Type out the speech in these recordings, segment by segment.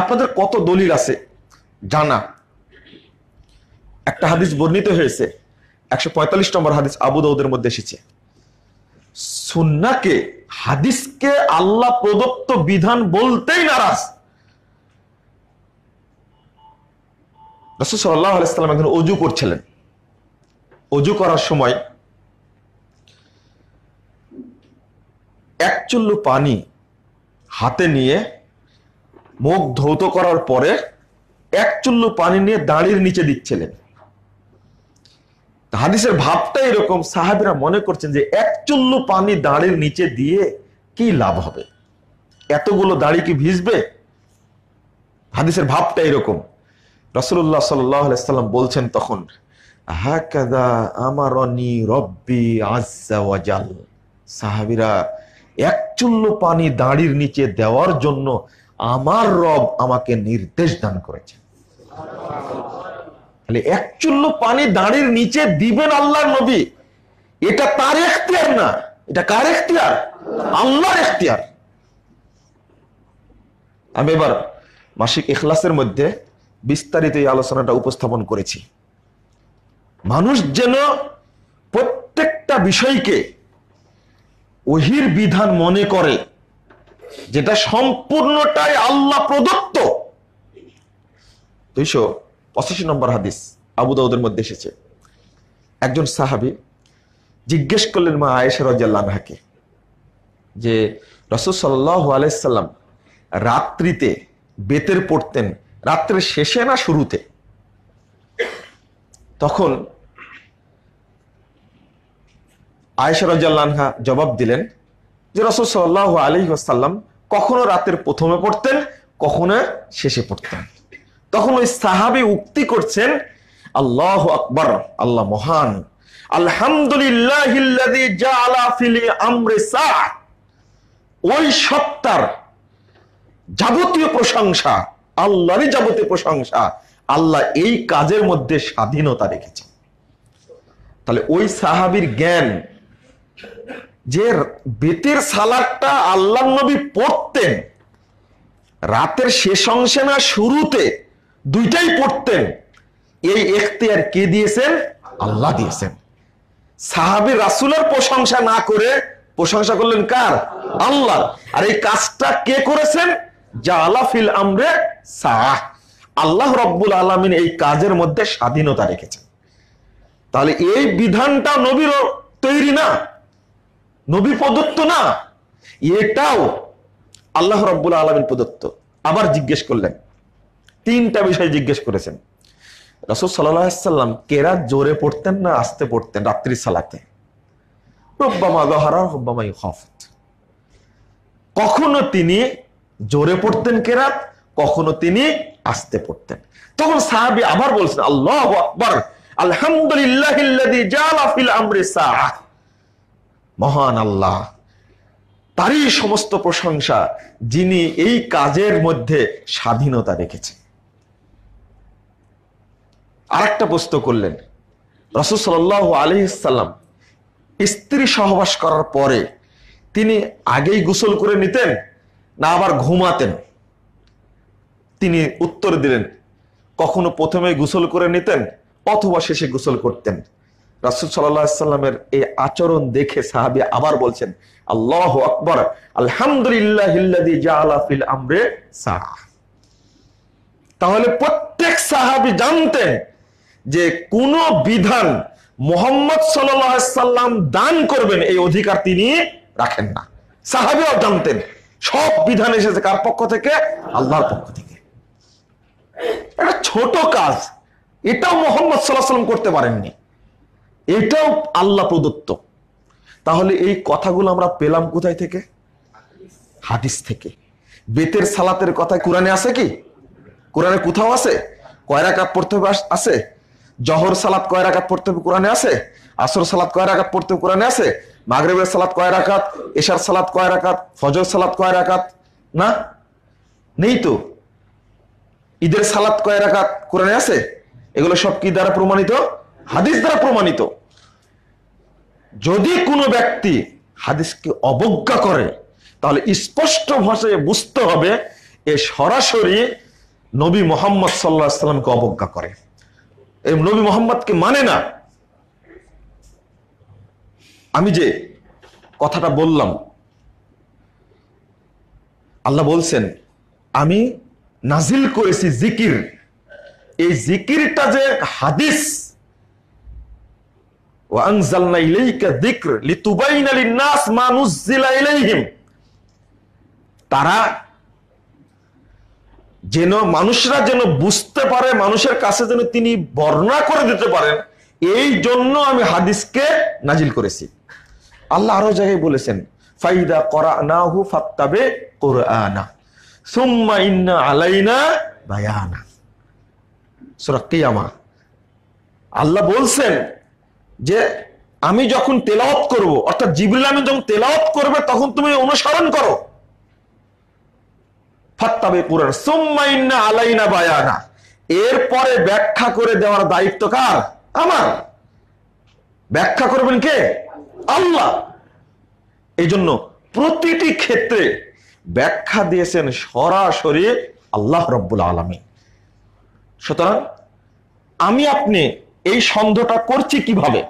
আপনাদের কত দলিল আছে জানা একটা হাদিস বর্ণিত হয়েছে একশো পঁয়তাল্লিশ নম্বর হাদিস আবু দাউদের মধ্যে এসেছে সুন্নাকে হাদিসকে আল্লাহ প্রদত্ত বিধান বলতেই নারাজ অজু করছিলেন অজু করার সময় এক চুল্লু পানি হাতে নিয়ে মুখ ধৌত করার পরে এক চুল্লু পানি নিয়ে দাঁড়ির নিচে দিচ্ছিলেন হাদিসের ভাবটা এরকম সাহাবিরা মনে করছেন যে এক চুল্লু পানি দাঁড়ির নিচে দিয়ে কি লাভ হবে এতগুলো দাড়ি কি ভিজবে হাদিসের ভাবটা এরকম রসুল্লাহ সাল্লাম বলছেন তখন সাহাবিরা এক চুল্লু পানি দাঁড়ির নিচে দেওয়ার জন্য আমার রব আমাকে নির্দেশ দান করেছে তাহলে এক চুল্লু পানি দাঁড়ির নিচে দিবেন আল্লাহর নবী এটা তার এখতিয়ার না এটা কার এখতিয়ার আল্লাহর এখতিয়ার আমি এবার মাসিক এখলাসের মধ্যে বিস্তারিত এই আলোচনাটা উপস্থাপন করেছি মানুষ যেন প্রত্যেকটা বিষয়কে ওহির বিধান মনে করে যেটা সম্পূর্ণটাই আল্লাহ প্রদত্ত দুইশো পঁচাশি নম্বর হাদিস আবু দাউদের মধ্যে এসেছে একজন সাহাবি জিজ্ঞেস করলেন মা আয়েশা রাজাকে যে রসদ সাল্লাহ আলাইসাল্লাম রাত্রিতে বেতের পড়তেন রাত্রের শেষে না শুরুতে তখন আয়েশা রাজা জবাব দিলেন যে রসদ সাল্লাহ আলী আসাল্লাম কখনো রাতের প্রথমে পড়তেন কখনো শেষে পড়তেন তখন ওই সাহাবি উক্তি করছেন আল্লাহ আকবর আল্লাহ মহান আলহামদুলিল্লাহ ওই যাবতীয় প্রশংসা যাবতীয় প্রশংসা আল্লাহ এই কাজের মধ্যে স্বাধীনতা তাহলে ওই জ্ঞান যে বেতের সালাদটা আল্লাহ নবী পড়তেন রাতের শেষ অংশে না শুরুতে দুইটাই পড়তেন এই এখতিয়ার কে দিয়েছেন আল্লাহ দিয়েছেন সাহাবি রাসুলের প্রশংসা না করে প্রশংসা করলেন কার আল্লাহ আর এই কাজটা কে করেছেন যা আল্লাহ ফিল আমরে সাহ আল্লাহ রব্বুল আলমিন এই কাজের মধ্যে স্বাধীনতা রেখেছেন তাহলে এই বিধানটা নবীর তৈরি না নবী প্রদত্ত না এটাও আল্লাহ রব্বুল আলমিন প্রদত্ত আবার জিজ্ঞেস করলেন তিনটা বিষয় জিজ্ঞেস করেছেন রসদ সাল্লাম কেরা জোরে পড়তেন না আসতে পড়তেন রাত্রি সালাতে কখনো তিনি জোরে পড়তেন কেরাত কখনো তিনি আসতে পড়তেন তখন সাহাবি আবার বলছেন আল্লাহ আকবর আলহামদুলিল্লাহ মহান আল্লাহ তারই সমস্ত প্রশংসা যিনি এই কাজের মধ্যে স্বাধীনতা রেখেছে আর একটা প্রশ্ন করলেন রসুসল্লাহ আলহিসাল্লাম স্ত্রী সহবাস করার পরে তিনি আগেই গোসল করে নিতেন না আবার ঘুমাতেন তিনি উত্তর দিলেন কখনো প্রথমে গোসল করে নিতেন অথবা শেষে গোসল করতেন রাসুল সাল্লামের এই আচরণ দেখে সাহাবি আবার বলছেন আল্লাহ আকবর আলহামদুলিল্লাহ তাহলে প্রত্যেক সাহাবি জানতেন যে কোন বিধান মোহাম্মদ সাল্লাম দান করবেন এই অধিকার তিনি রাখেন না সাহাবিও জানতেন সব বিধান এসেছে কার পক্ষ থেকে আল্লাহর পক্ষ থেকে এটা ছোট কাজ এটাও মোহাম্মদ সাল্লাহ সাল্লাম করতে পারেননি এটাও আল্লাহ প্রদত্ত তাহলে এই কথাগুলো আমরা পেলাম কোথায় থেকে হাদিস থেকে বেতের সালাতের কথা কোরআনে আছে কি কোরআনে কোথাও আছে কয়রা কাপ পড়তে হবে আছে জহর সালাত কয়রা কাপ পড়তে হবে কোরআনে আছে আসর সালাত কয়রা কাপ পড়তে হবে কোরআনে আছে মাগরেবের সালাত কয় রাকাত এশার সালাত কয় রাকাত ফজর সালাত কয় রাকাত না নেই তো ঈদের সালাত কয় রাকাত কোরআনে আছে এগুলো সব কি দ্বারা প্রমাণিত হাদিস দ্বারা প্রমাণিত যদি কোনো ব্যক্তি হাদিসকে অবজ্ঞা করে তাহলে স্পষ্ট ভাষায় বুঝতে হবে এ সরাসরি নবী মোহাম্মদ সাল্লাহ সাল্লামকে অবজ্ঞা করে এই নবী মোহাম্মদকে মানে না আমি যে কথাটা বললাম আল্লাহ বলছেন আমি নাজিল করেছি জিকির এই জিকিরটা যে হাদিস তারা যেন মানুষরা যেন বুঝতে পারে মানুষের কাছে যেন তিনি বর্ণনা করে দিতে পারেন এই জন্য আমি হাদিসকে নাজিল করেছি আল্লাহ আরো জায়গায় বলেছেন ফাইদা করা নাহু ফাত্তাবে আলাইনা আল্লাহ বলছেন যে আমি যখন তেলাওয়াত করব অর্থাৎ জিবরুল আমিন যখন তেলাওয়াত করবে তখন তুমি অনুসরণ করো ফাত্তাবে পুরার সোম্মাইন্না আলাইনা বায়ানা এরপরে ব্যাখ্যা করে দেওয়ার দায়িত্ব কার আমার ব্যাখ্যা করবেন কে আল্লাহ এই জন্য প্রতিটি ক্ষেত্রে ব্যাখ্যা দিয়েছেন সরাসরি আল্লাহ রব্বুল আলমী সুতরাং আমি আপনি এই সন্ধটা করছি কিভাবে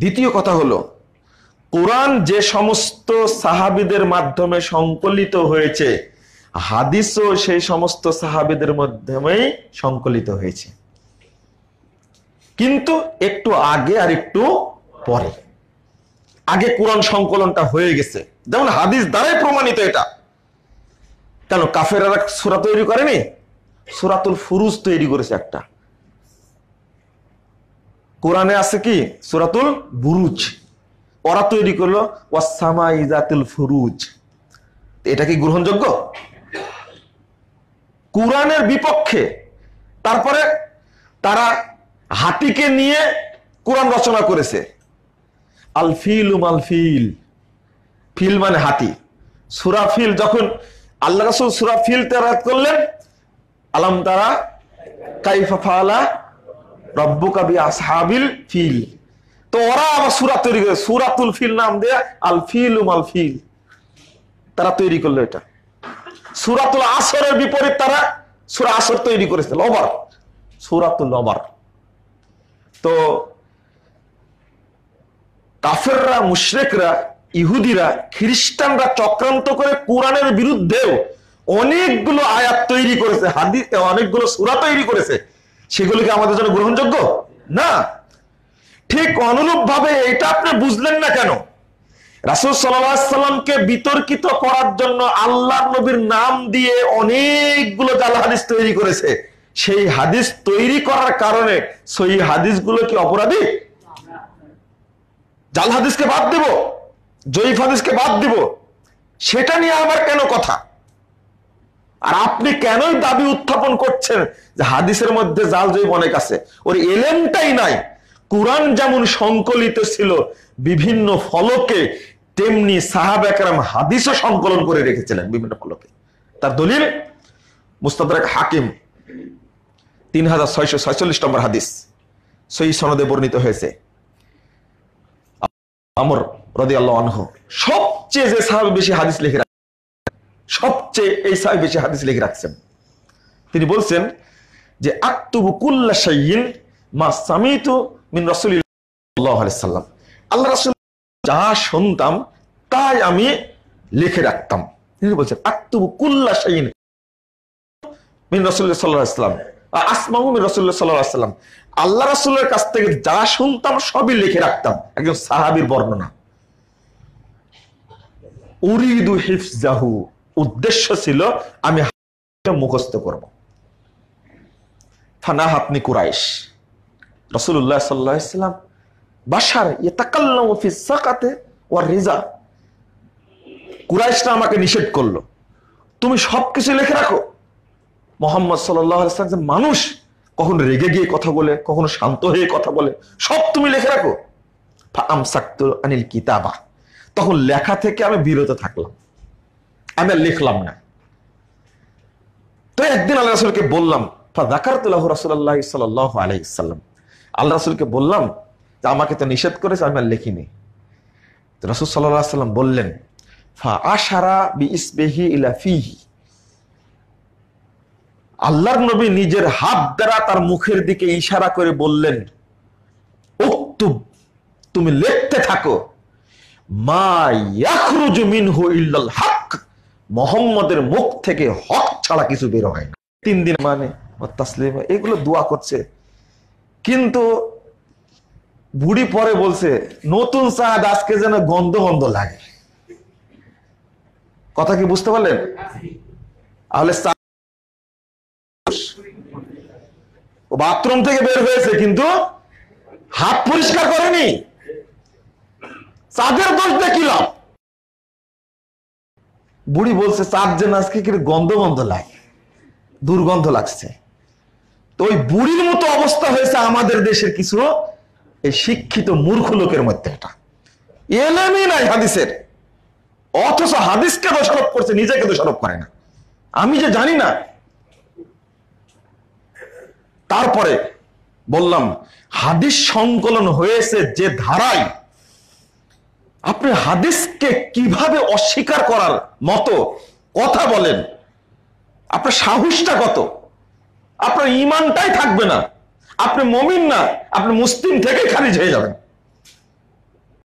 দ্বিতীয় কথা হলো কোরআন যে সমস্ত সাহাবিদের মাধ্যমে সংকলিত হয়েছে হাদিসও সেই সমস্ত সাহাবিদের মাধ্যমেই সংকলিত হয়েছে কিন্তু একটু আগে আর একটু পরে আগে কোরআন সংকলনটা হয়ে গেছে যেমন হাদিস দ্বারাই প্রমাণিত এটা কেন কাফেরারা সুরা তৈরি করেনি সুরাতুল ফুরুজ তৈরি করেছে একটা কোরআনে আছে কি সুরাতুল বুরুজ ওরা তৈরি করলো ওয়াসামাইজাতুল ফুরুজ এটা কি গ্রহণযোগ্য কোরআনের বিপক্ষে তারপরে তারা হাতিকে নিয়ে কোরআন রচনা করেছে আলফিল ও আলফিল ফিল মানে হাতি সুরাফিল যখন আল্লাহ রাসুল সুরাফিল তেরাত করলেন আলম তারা কাইফা ফালা আসহাবিল ফিল তো ওরা আবার তৈরি করে সুরাতুল ফিল নাম আল ফিল ফিল তারা তৈরি করলো এটা সুরাতুল আসরের বিপরীত তারা সুরা আসর তৈরি সুরাতুল তো কাফেররা মুশরেকরা ইহুদিরা খ্রিস্টানরা চক্রান্ত করে কোরআনের বিরুদ্ধেও অনেকগুলো আয়াত তৈরি করেছে হাদিস অনেকগুলো সুরা তৈরি করেছে সেগুলিকে আমাদের জন্য গ্রহণযোগ্য না ঠিক অনুরূপ ভাবে এটা আপনি বুঝলেন না কেন রাসুল সাল্লামকে বিতর্কিত করার জন্য আল্লাহ নবীর নাম দিয়ে অনেকগুলো জাল হাদিস তৈরি করেছে সেই হাদিস তৈরি করার কারণে সেই হাদিসগুলো কি অপরাধী জাল হাদিসকে বাদ দিব জয়ীফ হাদিসকে বাদ দিব সেটা নিয়ে আবার কেন কথা আর আপনি কেনই দাবি উত্থাপন করছেন যে হাদিসের মধ্যে জাল জৈব অনেক আছে ওর এলেমটাই নাই কোরআন যেমন সংকলিত ছিল বিভিন্ন ফলকে তেমনি সাহাব একরাম হাদিসও সংকলন করে রেখেছিলেন বিভিন্ন ফলকে তার দলিল মুস্তাদ হাকিম তিন হাজার ছয়শো ছয়চল্লিশ নম্বর হাদিস সেই সনদে বর্ণিত হয়েছে আমর রদি আল্লাহ সবচেয়ে যে সাহাবি বেশি হাদিস লিখে সবচেয়ে এই সাহেব বেশি হাদিস লিখে রাখছেন তিনি বলছেন যে সাইন মা মিন আল্লাহ রাসুল যা শুনতাম তাই আমি লিখে রাখতাম তিনি বলছেন সাইন মিন রসুল্লাহ সাল্লাম আসমামু মিন রসুল্লাহ সাল্লাম আল্লাহ রাসুলের কাছ থেকে যা শুনতাম সবই লিখে রাখতাম একজন সাহাবির বর্ণনা উরিদু উদ্দেশ্য ছিল আমি মুখস্থ করব ফানা হাতনি কুরাইশ রসুল্লাহ সাল্লাহাম বাসার ইয়ে ওয়ার রিজা কুরাইশটা আমাকে নিষেধ করলো তুমি সবকিছু লিখে রাখো মোহাম্মদ সাল্লাম যে মানুষ কখন রেগে গিয়ে কথা বলে কখনো শান্ত হয়ে কথা বলে সব তুমি লিখে রাখো আনিল কিতাবা তখন লেখা থেকে আমি বিরত থাকলাম আমি লিখলাম না তো একদিন আল্লাহ রাসুলকে বললাম আল্লাহ রাসুলকে বললাম যে আমাকে তো নিষেধ করেছে আমি আর লিখিনি সাল্লাম বললেন আল্লাহর নবী নিজের হাত দ্বারা তার মুখের দিকে ইশারা করে বললেন তুমি লিখতে থাকো মা ইয়াখরুজু মিনহু ইল্লাল মোহাম্মদের মুখ থেকে হক ছাড়া কিছু বের হয় না তিন দিন মানে এগুলো দোয়া করছে কিন্তু বুড়ি পরে বলছে নতুন চাঁদ আজকে যেন গন্ধ গন্ধ লাগে কথা কি বুঝতে পারলেন তাহলে বাথরুম থেকে বের হয়েছে কিন্তু হাত পরিষ্কার করেনি চাঁদের দোষ দেখিলাম বুড়ি বলছে চার যেন আজকে কি গন্ধ গন্ধ লাগে দুর্গন্ধ লাগছে তো ওই বুড়ির মতো অবস্থা হয়েছে আমাদের দেশের কিছু এই শিক্ষিত মূর্খ লোকের মধ্যে এটা এলেমই নাই হাদিসের অথচ হাদিসকে দোষারোপ করছে নিজেকে দোষারোপ করে না আমি যে জানি না তারপরে বললাম হাদিস সংকলন হয়েছে যে ধারায় আপনি হাদিসকে কিভাবে অস্বীকার করার মতো কথা বলেন আপনার সাহসটা কত আপনার ইমানটাই থাকবে না আপনি মমিন না আপনি মুসলিম থেকে খারিজ হয়ে যাবেন